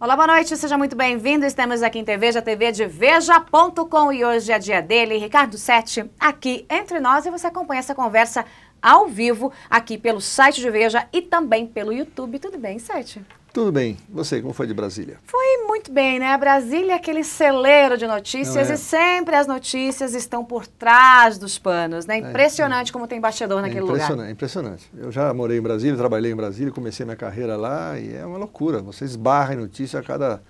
Olá, boa noite, seja muito bem-vindo. Estamos aqui em TV, já TV de Veja.com e hoje é dia dele, Ricardo Sete, aqui entre nós e você acompanha essa conversa ao vivo aqui pelo site de Veja e também pelo YouTube. Tudo bem, Sete? Tudo bem. Você, como foi de Brasília? Foi muito bem, né? A Brasília é aquele celeiro de notícias é. e sempre as notícias estão por trás dos panos, né? É, impressionante é, como tem bastidor é naquele impressionante, lugar. É impressionante. Eu já morei em Brasília, trabalhei em Brasília, comecei minha carreira lá e é uma loucura. Você esbarra em notícia a cada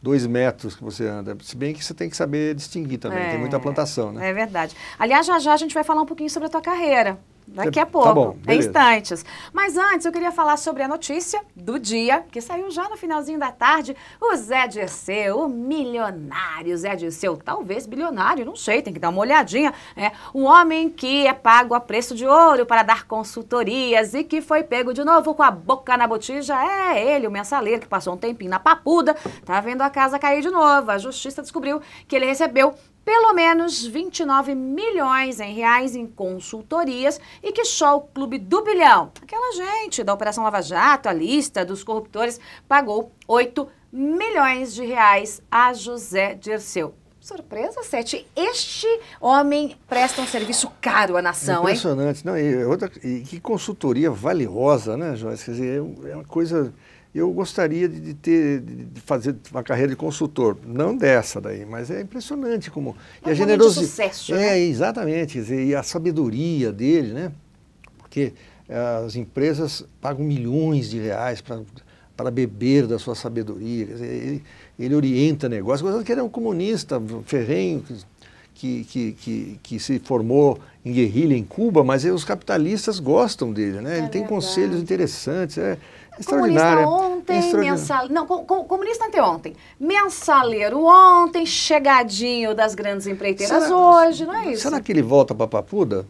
dois metros que você anda. Se bem que você tem que saber distinguir também, é, tem muita plantação, né? É verdade. Aliás, já já a gente vai falar um pouquinho sobre a tua carreira. Daqui a pouco, tá bom, em instantes. Mas antes, eu queria falar sobre a notícia do dia, que saiu já no finalzinho da tarde. O Zé Dirceu, o milionário Zé Dirceu, talvez bilionário, não sei, tem que dar uma olhadinha. É, um homem que é pago a preço de ouro para dar consultorias e que foi pego de novo com a boca na botija. É ele, o mensaleiro, que passou um tempinho na papuda, tá vendo a casa cair de novo. A justiça descobriu que ele recebeu pelo menos 29 milhões em reais em consultorias e que só o Clube do Bilhão, aquela gente da Operação Lava Jato, a lista dos corruptores, pagou 8 milhões de reais a José Dirceu. Surpresa, Sete. Este homem presta um serviço caro à nação, Impressionante. hein? Impressionante. Não, e, e que consultoria valiosa, né, Joyce? Quer dizer, é, é uma coisa eu gostaria de ter de fazer uma carreira de consultor, não dessa daí, mas é impressionante como é e a generosidade, sucesso, é né? exatamente, e a sabedoria dele, né? Porque eh, as empresas pagam milhões de reais para para beber da sua sabedoria, dizer, ele, ele orienta negócio, coisa que ele é um comunista ferrenho que, que, que, que, se formou em guerrilha em Cuba, mas é, os capitalistas gostam dele, né? É ele tem verdade. conselhos interessantes, é, Comunista ontem, mensaleiro. Não, com, com, comunista anteontem. Mensaleiro ontem, chegadinho das grandes empreiteiras será, hoje, não é isso? Será que ele volta para Papuda?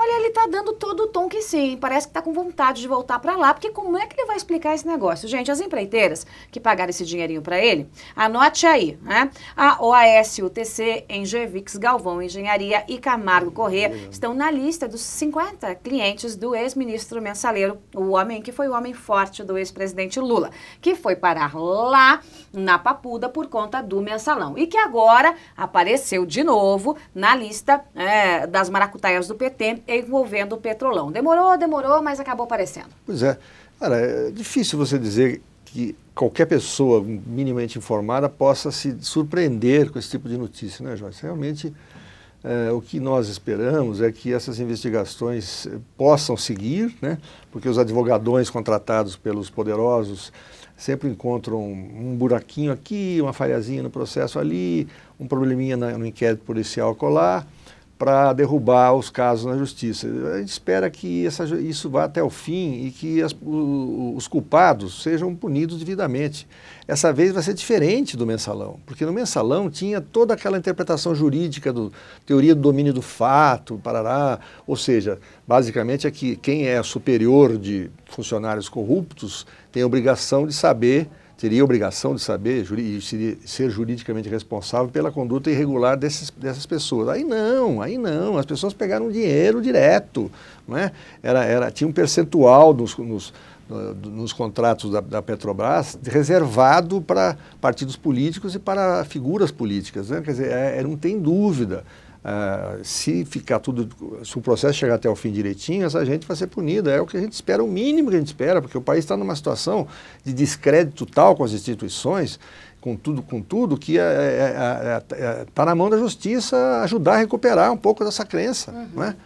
Olha, ele tá dando todo o tom que sim, parece que tá com vontade de voltar para lá, porque como é que ele vai explicar esse negócio? Gente, as empreiteiras que pagaram esse dinheirinho para ele, anote aí, né? A OAS, UTC, Engevix, Galvão Engenharia e Camargo Corrêa estão na lista dos 50 clientes do ex-ministro mensaleiro, o homem que foi o homem forte do ex-presidente Lula, que foi parar lá na Papuda por conta do mensalão e que agora apareceu de novo na lista é, das maracutaias do PT envolvendo o petrolão. Demorou, demorou, mas acabou aparecendo. Pois é. Cara, é difícil você dizer que qualquer pessoa minimamente informada possa se surpreender com esse tipo de notícia, né, Jorge? Realmente, é, o que nós esperamos é que essas investigações eh, possam seguir, né? Porque os advogadões contratados pelos poderosos sempre encontram um, buraquinho aqui, uma falhazinha no processo ali, um probleminha no inquérito policial colar para derrubar os casos na justiça. A gente espera que essa, isso vá até o fim e que as, o, os culpados sejam punidos devidamente. Essa vez vai ser diferente do mensalão, porque no mensalão tinha toda aquela interpretação jurídica do teoria do domínio do fato, parará, ou seja, basicamente é que quem é superior de funcionários corruptos tem a obrigação de saber teria obrigação de saber e ser juridicamente responsável pela conduta irregular desses, dessas pessoas. Aí não, aí não. As pessoas pegaram dinheiro direto. Não é? era, era, tinha um percentual nos, nos, nos contratos da, da, Petrobras reservado para partidos políticos e para figuras políticas. Né? Quer dizer, é, não tem dúvida. Ah, se ficar tudo, se o processo chegar até o fim direitinho, essa gente vai ser punida. É o que a gente espera, o mínimo que a gente espera, porque o país está numa situação de descrédito tal com as instituições, com tudo, com tudo, que está é, é, é, é, é tá na mão da justiça ajudar a recuperar um pouco dessa crença. Uhum. Né?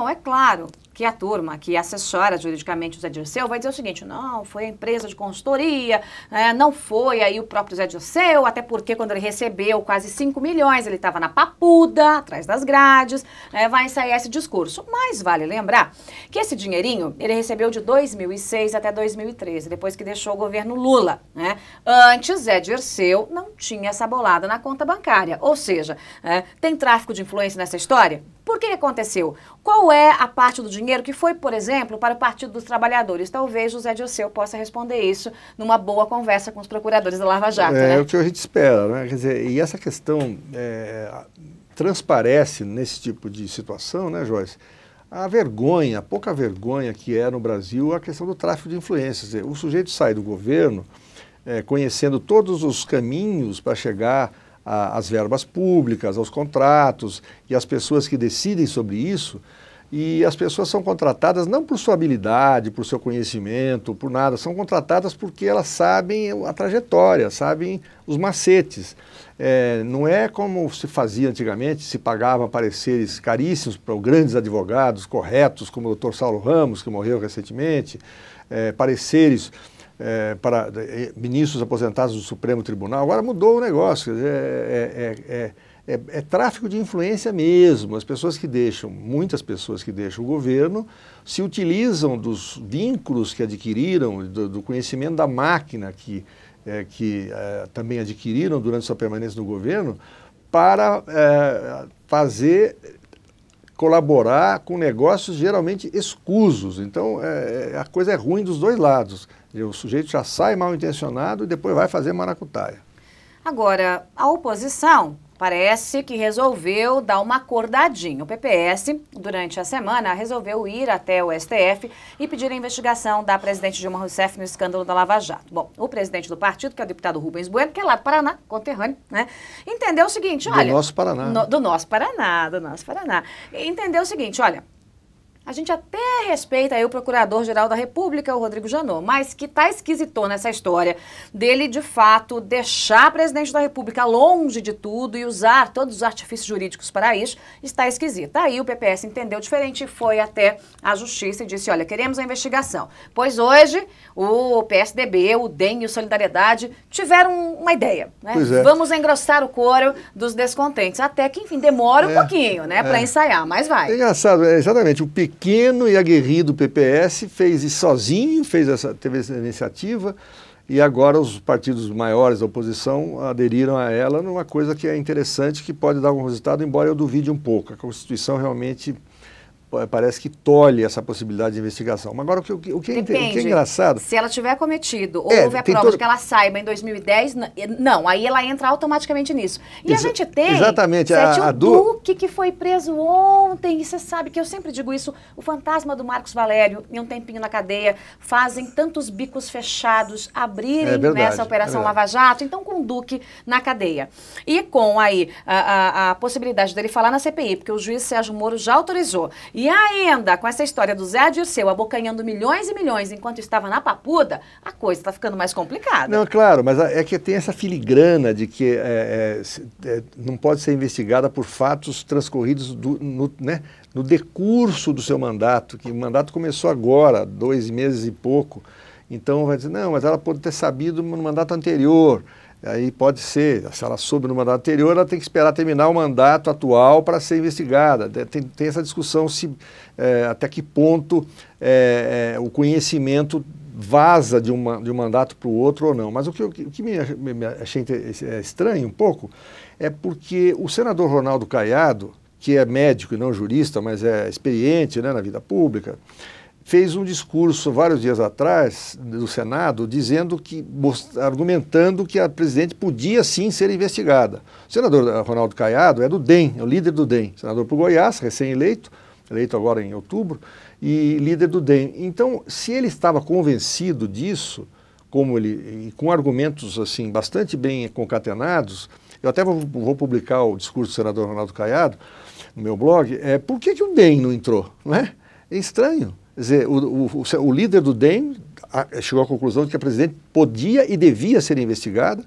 Bom, é claro que a turma que assessora juridicamente o Zé Dirceu vai dizer o seguinte, não, foi a empresa de consultoria, é, não foi aí o próprio Zé Dirceu, até porque quando ele recebeu quase 5 milhões, ele estava na papuda, atrás das grades, é, vai sair esse discurso. Mas vale lembrar que esse dinheirinho ele recebeu de 2006 até 2013, depois que deixou o governo Lula. Né? Antes, Zé Dirceu não tinha essa bolada na conta bancária. Ou seja, é, tem tráfico de influência nessa história? Por que aconteceu? Qual é a parte do dinheiro que foi, por exemplo, para o Partido dos Trabalhadores? Talvez José Dirceu possa responder isso numa boa conversa com os procuradores da Lava Jato. É, né? É o que a gente espera, né? Quer dizer, e essa questão é, transparece nesse tipo de situação, né, Joyce? a vergonha, a pouca vergonha que é no Brasil a questão do tráfico de influências. O sujeito sai do governo é, conhecendo todos os caminhos para chegar às verbas públicas, aos contratos e às pessoas que decidem sobre isso. E as pessoas são contratadas não por sua habilidade, por seu conhecimento, por nada, são contratadas porque elas sabem a trajetória, sabem os macetes. É, não é como se fazia antigamente, se pagava pareceres caríssimos para grandes advogados corretos, como o doutor Saulo Ramos, que morreu recentemente, é, pareceres é, para é, ministros aposentados do Supremo Tribunal. Agora mudou o negócio. É é, é, é, é, tráfico de influência mesmo. As pessoas que deixam, muitas pessoas que deixam o governo, se utilizam dos vínculos que adquiriram, do, do conhecimento da máquina que, que também adquiriram durante sua permanência no governo, para fazer colaborar com negócios geralmente escusos. Então, é, é, a coisa é ruim dos dois lados. O sujeito já sai mal intencionado e depois vai fazer maracutaia. Agora, a oposição parece que resolveu dar uma acordadinha. O PPS, durante a semana, resolveu ir até o STF e pedir a investigação da presidente Dilma Rousseff no escândalo da Lava Jato. Bom, o presidente do partido, que é o deputado Rubens Bueno, que é lá do Paraná, conterrâneo, né? Entendeu o seguinte, olha... Do nosso Paraná. No, do nosso Paraná, do nosso Paraná. Entendeu o seguinte, olha... A gente até respeita aí o Procurador-Geral da República, o Rodrigo Janot, mas que tá esquisitou nessa história dele, de fato, deixar o presidente da República longe de tudo e usar todos os artifícios jurídicos para isso, está esquisito Aí o PPS entendeu diferente e foi até a Justiça e disse, olha, queremos a investigação. Pois hoje, o PSDB, o DEM e o Solidariedade tiveram uma ideia, né? É. Vamos engrossar o couro dos descontentes, até que, enfim, demora é. um pouquinho, né, é. para ensaiar, mas vai. É engraçado, é exatamente, o pique pequeno e aguerrido PPS fez isso sozinho, fez essa, teve essa iniciativa e agora os partidos maiores da oposição aderiram a ela numa coisa que é interessante, que pode dar algum resultado, embora eu duvide um pouco. A Constituição realmente parece que tolhe essa possibilidade de investigação. Mas agora, o que, o que, o que é, é engraçado... se ela tiver cometido ou é, houver prova todo... de que ela saiba em 2010, não, aí ela entra automaticamente nisso. E Exa a gente tem... Exatamente. Você a, um Duque que foi preso ontem, e você sabe que eu sempre digo isso, o fantasma do Marcos Valério, em um tempinho na cadeia, fazem tantos bicos fechados abrirem é verdade, nessa é Operação é Lava Jato, então com o Duque na cadeia. E com aí a, a, a possibilidade dele falar na CPI, porque o juiz Sérgio Moro já autorizou. E ainda, com essa história do Zé Dirceu abocanhando milhões e milhões enquanto estava na papuda, a coisa está ficando mais complicada. Não, claro, mas é que tem essa filigrana de que é, é, é, não pode ser investigada por fatos transcorridos do, no, né, no decurso do seu mandato, que o mandato começou agora, dois meses e pouco. Então vai dizer, não, mas ela pode ter sabido no mandato anterior. Aí pode ser, se ela soube no mandato anterior, ela tem que esperar terminar o mandato atual para ser investigada. Tem, tem essa discussão se é, até que ponto é, é, o conhecimento vaza de, uma, de um mandato para o outro ou não. Mas o que, o que me, me achei é estranho um pouco é porque o senador Ronaldo Caiado, que é médico e não jurista, mas é experiente né, na vida pública, fez um discurso vários dias atrás no Senado dizendo que argumentando que a presidente podia sim ser investigada. O senador eh, Ronaldo Caiado é do DEM, é o líder do DEM, senador por Goiás, recém-eleito, eleito agora em outubro, e líder do DEM. Então, se ele estava convencido disso, como ele com argumentos assim bastante bem concatenados, eu até vou, vou publicar o discurso do senador Ronaldo Caiado no meu blog, é por que, que o DEM não entrou, não é? É estranho. Dizer, o, o, o, líder do DEM chegou à conclusão de que a presidente podia e devia ser investigada,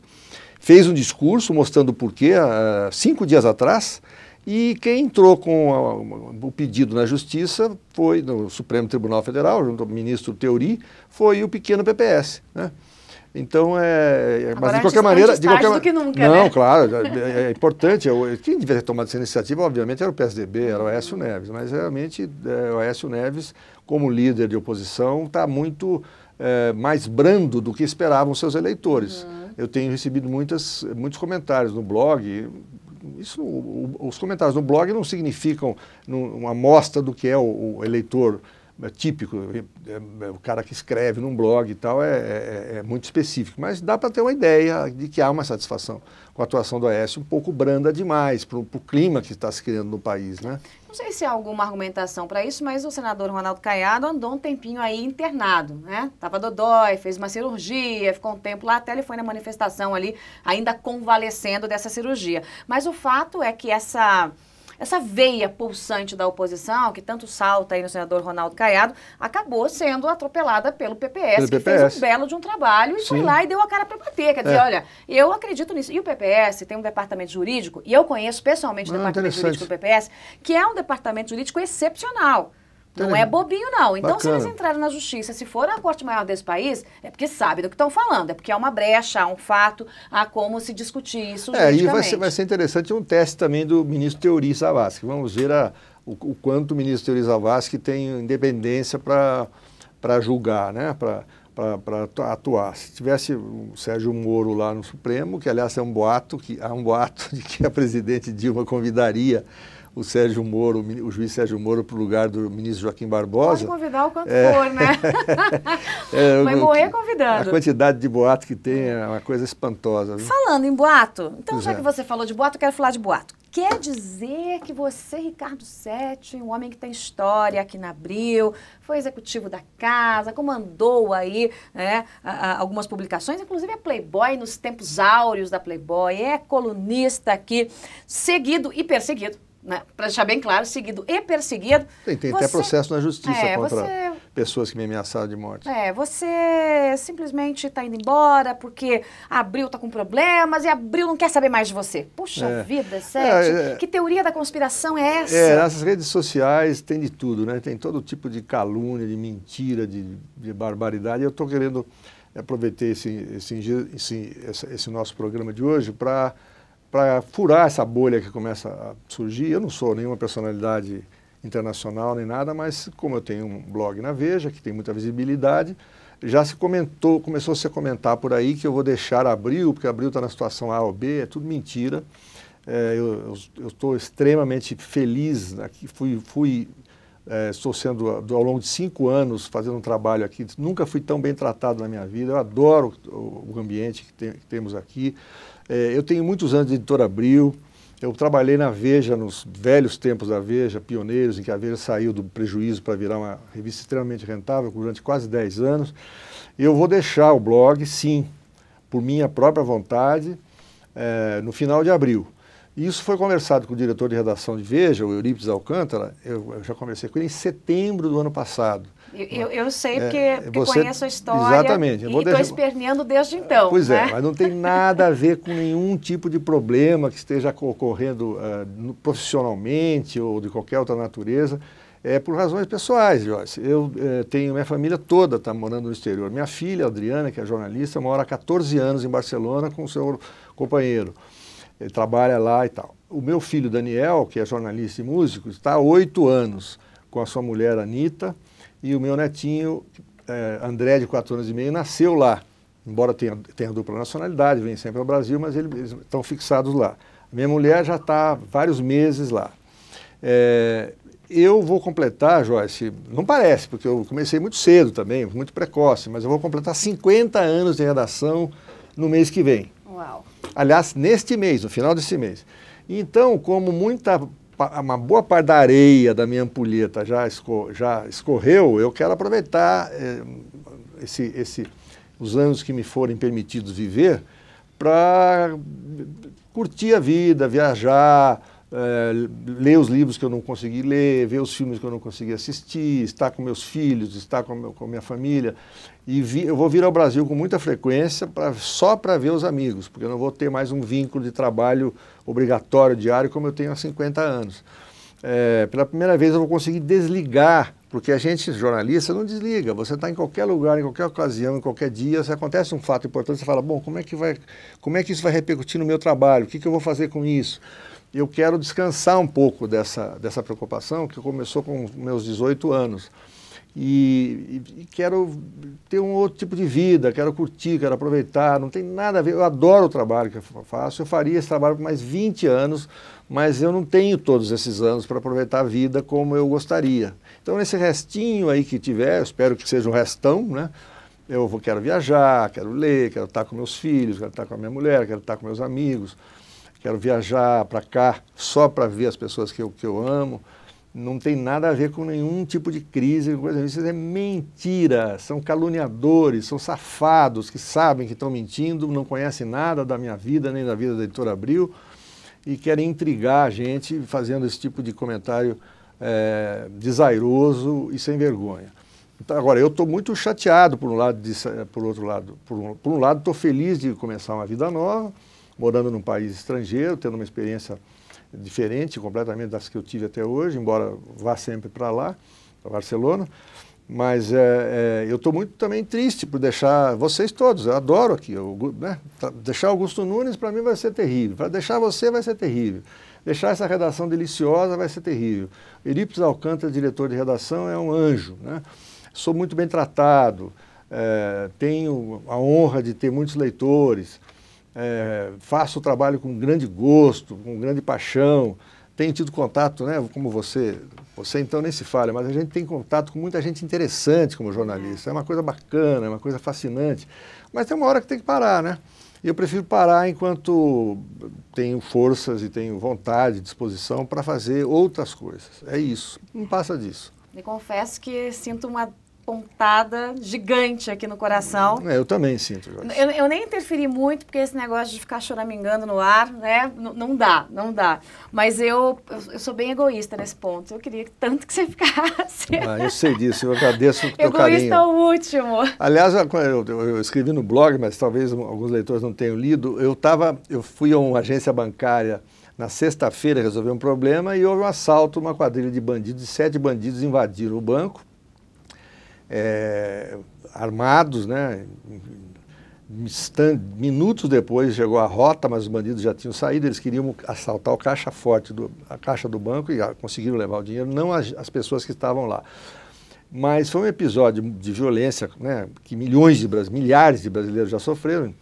fez um discurso mostrando o porquê ah, cinco dias atrás, e quem entrou com a, o pedido na Justiça foi, no Supremo Tribunal Federal, junto ao ministro Teori, foi o pequeno PPS. Né? Então, é. Agora é, mas de qualquer tá maneira. De qualquer... do que nunca, Não, né? claro, é, é, importante. Eu, é quem devia ter tomado essa iniciativa, obviamente, era o PSDB, era o Aécio Neves, mas realmente é, o Aécio Neves, como líder de oposição, está muito é, mais brando do que esperavam seus eleitores. Uhum. Eu tenho recebido muitas, muitos comentários no blog, isso, os comentários no blog não significam uma amostra do que é o, eleitor é típico, é, é, o cara que escreve num blog e tal, é, é, é muito específico. Mas dá para ter uma ideia de que há uma satisfação com a atuação do Aécio um pouco branda demais para o clima que está se criando no país, né? Não sei se há alguma argumentação para isso, mas o senador Ronaldo Caiado andou um tempinho aí internado, né? Tava dodói, fez uma cirurgia, ficou um tempo lá, até ele foi na manifestação ali, ainda convalescendo dessa cirurgia. Mas o fato é que essa essa veia pulsante da oposição, que tanto salta aí no senador Ronaldo Caiado, acabou sendo atropelada pelo PPS, pelo que PPS. fez um belo de um trabalho e Sim. foi lá e deu a cara para bater. Quer dizer, é. olha, eu acredito nisso. E o PPS tem um departamento jurídico, e eu conheço pessoalmente Não, o ah, departamento jurídico do PPS, que é um departamento jurídico excepcional. Não é bobinho, não. Então, Bacana. se eles entrarem na justiça, se for a corte maior desse país, é porque sabe do que estão falando, é porque há uma brecha, há um fato, há como se discutir isso. É, e vai ser, vai ser interessante um teste também do ministro Teori Savasky. Vamos ver a, o, o, quanto o ministro Teori Savasky tem independência para julgar, né? para atuar. Se tivesse o Sérgio Moro lá no Supremo, que aliás é um boato, que, há um boato de que a presidente Dilma convidaria o Sérgio Moro, o juiz Sérgio Moro, para o lugar do ministro Joaquim Barbosa. Pode convidar o quanto é... for, né? é, Vai morrer convidando. A quantidade de boato que tem é uma coisa espantosa. Viu? Falando em boato, então pois já é. que você falou de boato, eu quero falar de boato. Quer dizer que você, Ricardo Sete, um homem que tem história aqui na Abril, foi executivo da casa, comandou aí né, algumas publicações, inclusive a é Playboy, nos tempos áureos da Playboy, é colunista aqui, seguido e perseguido né, para deixar bem claro, seguido e perseguido. Tem, tem você, até processo na justiça é, contra você, pessoas que me ameaçaram de morte. É, você simplesmente está indo embora porque Abril está com problemas e Abril não quer saber mais de você. Puxa é. vida, é, Sete, é, é, que teoria da conspiração é essa? É, nas redes sociais tem de tudo, né? Tem todo tipo de calúnia, de mentira, de, de barbaridade. Eu estou querendo aproveitar esse, esse, esse, esse nosso programa de hoje para para furar essa bolha que começa a surgir. Eu não sou nenhuma personalidade internacional nem nada, mas como eu tenho um blog na Veja, que tem muita visibilidade, já se comentou, começou a se comentar por aí que eu vou deixar Abril, porque Abril está na situação A ou B, é tudo mentira. É, eu estou extremamente feliz aqui, fui, fui é, estou sendo, ao longo de cinco anos, fazendo um trabalho aqui, nunca fui tão bem tratado na minha vida, eu adoro o, o ambiente que, tem, que temos aqui, é, eu tenho muitos anos de editora Abril, eu trabalhei na Veja, nos velhos tempos da Veja, pioneiros, em que a Veja saiu do prejuízo para virar uma revista extremamente rentável durante quase 10 anos. Eu vou deixar o blog, sim, por minha própria vontade, é, no final de abril. E isso foi conversado com o diretor de redação de Veja, o Euripides Alcântara, eu, eu já conversei com ele em setembro do ano passado. Eu, eu sei é, porque, é, porque você, conheço a história exatamente, eu vou e estou esperneando desde então. Pois é, né? é, mas não tem nada a ver com nenhum tipo de problema que esteja ocorrendo uh, profissionalmente ou de qualquer outra natureza. É por razões pessoais, Joyce. Eu eh, tenho, minha família toda está morando no exterior. Minha filha, Adriana, que é jornalista, mora há 14 anos em Barcelona com o seu companheiro. Ele trabalha lá e tal. O meu filho Daniel, que é jornalista e músico, está há oito anos com a sua mulher Anitta e o meu netinho é, André, de quatro anos e meio, nasceu lá. Embora tenha, tenha dupla nacionalidade, vem sempre ao Brasil, mas eles estão fixados lá. Minha mulher já está vários meses lá. É, eu vou completar, Joyce, não parece, porque eu comecei muito cedo também, muito precoce, mas eu vou completar 50 anos de redação no mês que vem. Uau! Aliás, neste mês, no final desse mês. Então, como muita uma boa parte da areia da minha ampulheta já, esco, já escorreu, eu quero aproveitar eh, esse, esse, os anos que me forem permitidos viver para curtir a vida, viajar, é, ler os livros que eu não consegui ler, ver os filmes que eu não consegui assistir, estar com meus filhos, estar com, meu, com minha família. E vi, eu vou vir ao Brasil com muita frequência pra, só para ver os amigos, porque eu não vou ter mais um vínculo de trabalho obrigatório diário como eu tenho há 50 anos. É, pela primeira vez eu vou conseguir desligar, porque a gente, jornalista, não desliga. Você está em qualquer lugar, em qualquer ocasião, em qualquer dia, se acontece um fato importante, você fala, bom, como é que, vai, como é que isso vai repercutir no meu trabalho? O que, que eu vou fazer com isso? eu quero descansar um pouco dessa, dessa preocupação que começou com meus 18 anos. E, e, e, quero ter um outro tipo de vida, quero curtir, quero aproveitar, não tem nada a ver. Eu adoro o trabalho que eu faço, eu faria esse trabalho por mais 20 anos, mas eu não tenho todos esses anos para aproveitar a vida como eu gostaria. Então, nesse restinho aí que tiver, espero que seja um restão, né? Eu vou, quero viajar, quero ler, quero estar com meus filhos, quero estar com a minha mulher, quero estar com meus amigos quero viajar para cá só para ver as pessoas que eu, que eu amo. Não tem nada a ver com nenhum tipo de crise, coisa isso é mentira, são caluniadores, são safados que sabem que estão mentindo, não conhecem nada da minha vida nem da vida da editora Abril e querem intrigar a gente fazendo esse tipo de comentário é, desairoso e sem vergonha. Então, agora, eu estou muito chateado por um lado, por outro lado. Por um, por um lado, estou feliz de começar uma vida nova, morando num país estrangeiro, tendo uma experiência diferente completamente das que eu tive até hoje, embora vá sempre para lá, para Barcelona. Mas é, é, eu estou muito também triste por deixar vocês todos, eu adoro aqui. Eu, né? Tá, deixar Augusto Nunes para mim vai ser terrível, para deixar você vai ser terrível, deixar essa redação deliciosa vai ser terrível. Eurípides Alcântara, diretor de redação, é um anjo. Né? Sou muito bem tratado, é, tenho a honra de ter muitos leitores é, faço o trabalho com grande gosto, com grande paixão, tenho tido contato, né, como você, você então nem se fala, mas a gente tem contato com muita gente interessante como jornalista, é uma coisa bacana, é uma coisa fascinante, mas tem uma hora que tem que parar, né? E eu prefiro parar enquanto tenho forças e tenho vontade, disposição para fazer outras coisas. É isso, não passa disso. E confesso que sinto uma pontada gigante aqui no coração. É, eu também sinto, Eu, eu, nem interferi muito, porque esse negócio de ficar choramingando no ar, né? N não dá, não dá. Mas eu, eu, sou bem egoísta nesse ponto. Eu queria tanto que você ficasse. Ah, eu sei disso, eu agradeço o teu carinho. Egoísta é o último. Aliás, eu, eu, escrevi no blog, mas talvez alguns leitores não tenham lido. Eu, tava, eu fui a uma agência bancária na sexta-feira resolver um problema e houve um assalto, uma quadrilha de bandidos, sete bandidos invadiram o banco é, armados, né? minutos depois chegou a rota, mas os bandidos já tinham saído, eles queriam assaltar o caixa forte, do, a caixa do banco e conseguiram levar o dinheiro, não as, as pessoas que estavam lá. Mas foi um episódio de violência né, que milhões de milhares de brasileiros já sofreram,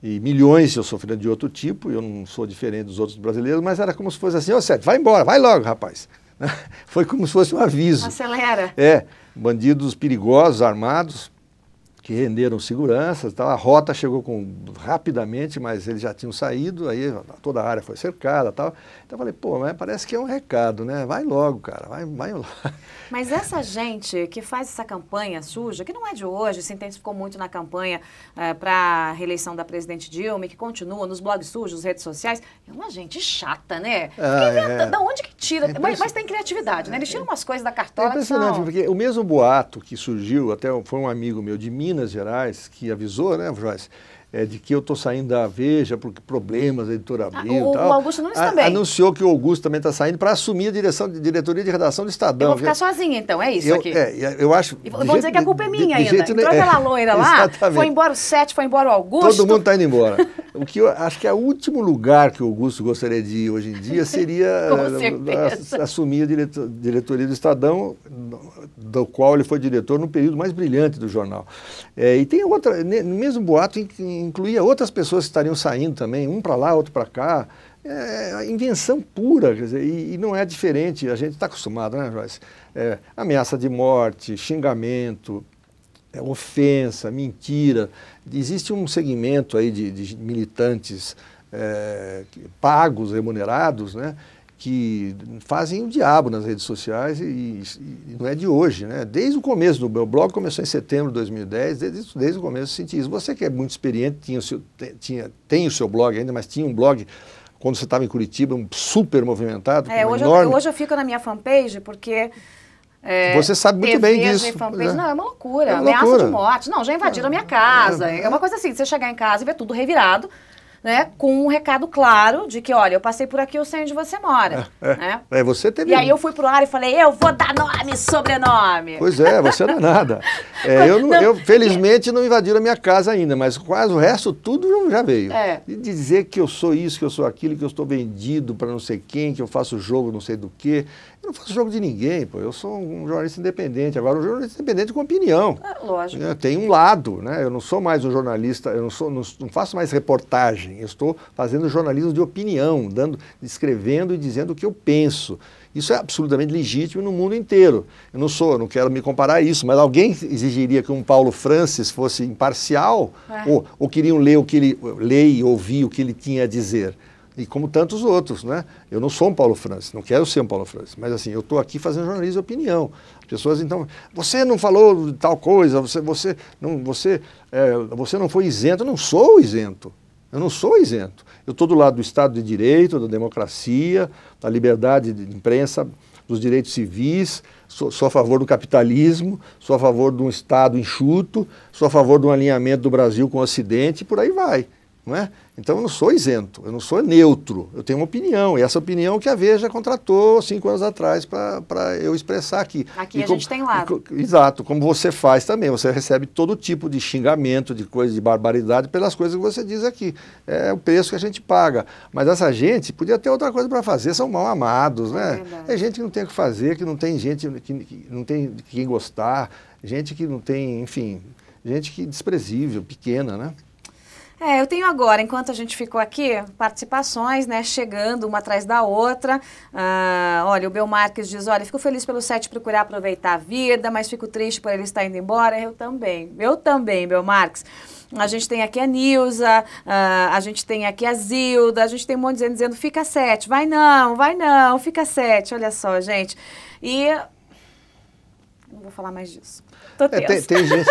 e milhões já sofreram de outro tipo, eu não sou diferente dos outros brasileiros, mas era como se fosse assim, ô oh, Sérgio, vai embora, vai logo, rapaz. Foi como se fosse um aviso. Acelera. É, bandidos perigosos, armados, que renderam seguranças. Tal. Tá a rota chegou com, rapidamente, mas eles já tinham saído, aí toda a área foi cercada. Tal. Então eu falei, pô, mas parece que é um recado, né? Vai logo, cara, vai, vai logo. Mas essa gente que faz essa campanha suja, que não é de hoje, se intensificou muito na campanha é, eh, para a reeleição da presidente Dilma, que continua nos blogs sujos, redes sociais, é uma gente chata, né? Ah, é... Da onde que tira? É mas, mas, tem criatividade, né? Eles tiram umas coisas da é cartola. É impressionante, são... porque o mesmo boato que surgiu, até foi um amigo meu de Minas, Minas Gerais que avisou, né, Joyce? É, de que eu estou saindo da Veja porque problemas, editora abriu ah, o, tal. O Augusto Nunes a, também. Anunciou que o Augusto também está saindo para assumir a direção de diretoria de redação do Estadão. Eu vou ficar sozinha então, é isso eu, aqui. É, eu acho. E vou dizer que a culpa é minha de, ainda. De Entrou aquela é, loira lá, exatamente. foi embora o Sete, foi embora o Augusto. Todo mundo está indo embora. o que eu acho que é o último lugar que o Augusto gostaria de ir hoje em dia seria eh, a, a, assumir a diretoria do Estadão do qual ele foi diretor no período mais brilhante do jornal. É, e tem outra, no mesmo boato incluía outras pessoas que estariam saindo também, um para lá, outro para cá. É invenção pura, quer dizer, e, e não é diferente, a gente está acostumado, né, Joyce? É, ameaça de morte, xingamento, é, ofensa, mentira. Existe um segmento aí de, de militantes é, pagos, remunerados, né? que fazem o diabo nas redes sociais e, e, não é de hoje, né? Desde o começo do meu blog começou em setembro de 2010, desde, desde o começo eu senti isso. Você que é muito experiente, tinha o seu, tinha, tem o seu blog ainda, mas tinha um blog quando você estava em Curitiba, um super movimentado. É, hoje, enorme... eu, hoje eu fico na minha fanpage porque é, você sabe muito bem disso. Fanpage, né? Não, é uma loucura. É uma ameaça de morte. Não, já invadiram a é. minha casa. É. é uma coisa assim, você chegar em casa e ver tudo revirado né, com um recado claro de que, olha, eu passei por aqui, eu sei onde você mora. É, é, né? é você teve... E aí eu fui pro ar e falei, eu vou dar nome e sobrenome. Pois é, você não é nada. É, eu, não, eu, felizmente, não invadiram a minha casa ainda, mas quase o resto tudo já veio. É. E dizer que eu sou isso, que eu sou aquilo, que eu estou vendido para não sei quem, que eu faço jogo não sei do quê eu não faço jogo de ninguém, pô. Eu sou um jornalista independente. Agora, um jornalista independente com opinião. É, lógico. Tem um lado, né? Eu não sou mais um jornalista, eu não, sou, não, não faço mais reportagem. Eu estou fazendo jornalismo de opinião, dando, escrevendo e dizendo o que eu penso. Isso é absolutamente legítimo no mundo inteiro. Eu não sou, não quero me comparar a isso, mas alguém exigiria que um Paulo Francis fosse imparcial é. ou, ou queriam ler o que ele ler e ouvir o que ele tinha a dizer e como tantos outros, né? Eu não sou um Paulo Francis, não quero ser um Paulo Francis, mas assim, eu estou aqui fazendo jornalismo de opinião. As pessoas então, você não falou tal coisa, você, você, não, você, é, você não foi isento, eu não sou isento. Eu não sou isento. Eu estou do lado do Estado de Direito, da democracia, da liberdade de imprensa, dos direitos civis, sou, sou, a favor do capitalismo, sou a favor de um Estado enxuto, sou a favor de um alinhamento do Brasil com o Ocidente, e por aí vai. Não é? Então eu não sou isento, eu não sou neutro, eu tenho uma opinião, e essa opinião que a Veja contratou cinco anos atrás para eu expressar aqui. Aqui e a gente tem lado. E, exato, como você faz também, você recebe todo tipo de xingamento, de coisa, de barbaridade pelas coisas que você diz aqui. É o preço que a gente paga. Mas essa gente podia ter outra coisa para fazer, são mal amados, né? é né? Verdade. É gente que não tem o que fazer, que não tem gente que, que não tem de quem gostar, gente que não tem, enfim, gente que desprezível, pequena, né? É, eu tenho agora, enquanto a gente ficou aqui, participações, né, chegando uma atrás da outra. Ah, olha, o Belmarques diz, olha, fico feliz pelo Sete procurar aproveitar a vida, mas fico triste por ele estar indo embora. Eu também, eu também, Belmarques. A gente tem aqui a Nilza, a, ah, a gente tem aqui a Zilda, a gente tem um monte de gente dizendo, fica sete, vai não, vai não, fica sete, olha só, gente. E não vou falar mais disso. Tô tensa. É, tem, tem gente...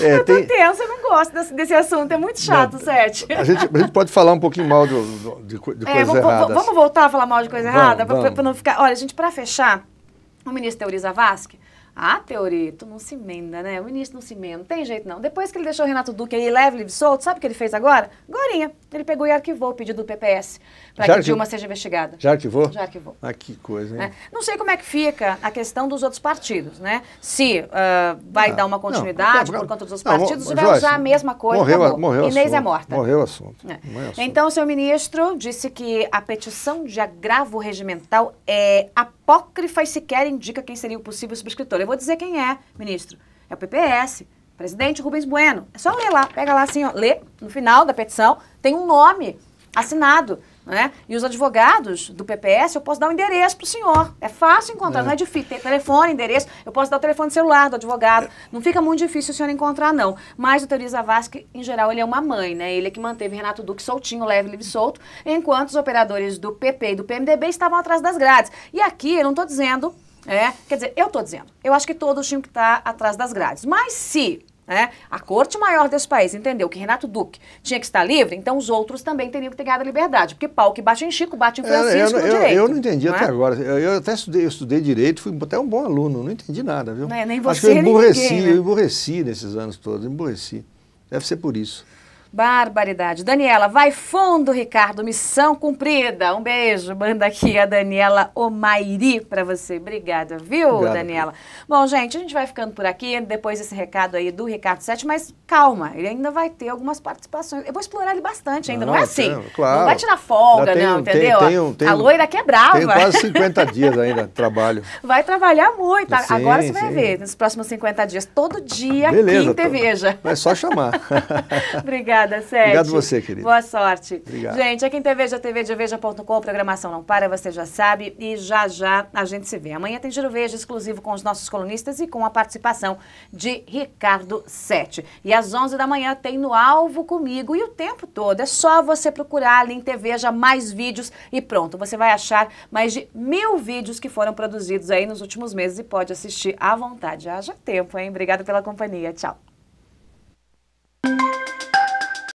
É, eu tô tenso, eu não gosto desse, desse assunto, é muito chato, não, Sete. A gente, a gente pode falar um pouquinho mal de, é, coisa errada. Vamos voltar a falar mal de coisa vamos, errada? Vamos. Pra, pra, não ficar... Olha, gente, para fechar, o ministro Teoriza Vasque, ah, Teorito, não se emenda, né? O ministro não se emenda, não tem jeito não. Depois que ele deixou o Renato Duque aí leve, livre, solto, sabe o que ele fez agora? Gorinha. Ele pegou e arquivou o pedido do PPS para que Dilma seja investigada. Já arquivou? Já arquivou. Ah, que coisa, hein? É. Não sei como é que fica a questão dos outros partidos, né? Se uh, vai ah, dar uma continuidade não, por conta dos outros não, partidos, ou vai usar a mesma coisa. Morreu, morreu Inês é assunto, é morta. Morreu o assunto. É. assunto. Então, o seu ministro disse que a petição de agravo regimental é apócrifa e sequer indica quem seria o possível subscritor. Eu vou dizer quem é, ministro. É o PPS. Presidente Rubens Bueno. É só ler lá, pega lá assim, ó, lê, no final da petição, tem um nome assinado. Né? E os advogados do PPS, eu posso dar o um endereço para o senhor. É fácil encontrar, é. não é difícil. Tem telefone, endereço, eu posso dar o telefone celular do advogado. Não fica muito difícil o senhor encontrar, não. Mas o Teoriza Vasque, em geral, ele é uma mãe, né? Ele é que manteve Renato Duque soltinho, leve, livre, solto, enquanto os operadores do PP e do PMDB estavam atrás das grades. E aqui, eu não estou dizendo é, quer dizer, eu estou dizendo, eu acho que todos tinham que estar tá atrás das grades. Mas se né, a corte maior desse país entendeu que Renato Duque tinha que estar livre, então os outros também teriam que ter ganhado a liberdade. Porque pau que bate em Chico, bate em é, Francisco eu, eu, eu, direito. Eu não entendi não até é? agora. Eu, até estudei, estudei, direito, fui até um bom aluno, não entendi nada, viu? É, nem você, acho que eu emburreci, ninguém, né? eu emburreci nesses anos todos, emburreci. Deve ser por isso. Barbaridade. Daniela, vai fundo, Ricardo. Missão cumprida. Um beijo. Manda aqui a Daniela Omairi para você. Obrigada, viu, Obrigado, Daniela? Bom, gente, a gente vai ficando por aqui. Depois desse recado aí do Ricardo Sete, mas calma, ele ainda vai ter algumas participações. Eu vou explorar ele bastante ainda. Não, é não é assim. claro. Não vai tirar folga, não, entendeu? Tem, um, a loira que é brava. Tem quase 50 dias ainda de trabalho. Vai trabalhar muito. Sim, Agora você vai ver, nos próximos 50 dias, todo dia, Beleza, quinta tô... veja. É só chamar. Obrigada. Obrigada, Sérgio. Obrigado você, querida. Boa sorte. Obrigado. Gente, aqui em já TV de Veja.com, programação não para, você já sabe. E já já a gente se vê. Amanhã tem Giro Veja exclusivo com os nossos colunistas e com a participação de Ricardo Sete. E às 11 da manhã tem No Alvo Comigo. E o tempo todo é só você procurar ali em TVJ mais vídeos e pronto. Você vai achar mais de mil vídeos que foram produzidos aí nos últimos meses e pode assistir à vontade. Haja tempo, hein? Obrigada pela companhia. Tchau.